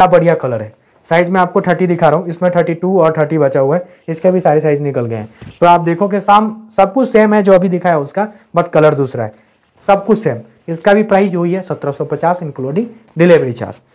क्या बढ़िया कलर है साइज में आपको 30 दिखा रहा हूँ इसमें 32 और 30 बचा हुआ है इसके भी सारे साइज निकल गए हैं तो आप देखो कि साम सब कुछ सेम है जो अभी दिखाया उसका बट कलर दूसरा है सब कुछ सेम इसका भी प्राइस जो हुई है पचास इंक्लूडिंग डिलीवरी चार्ज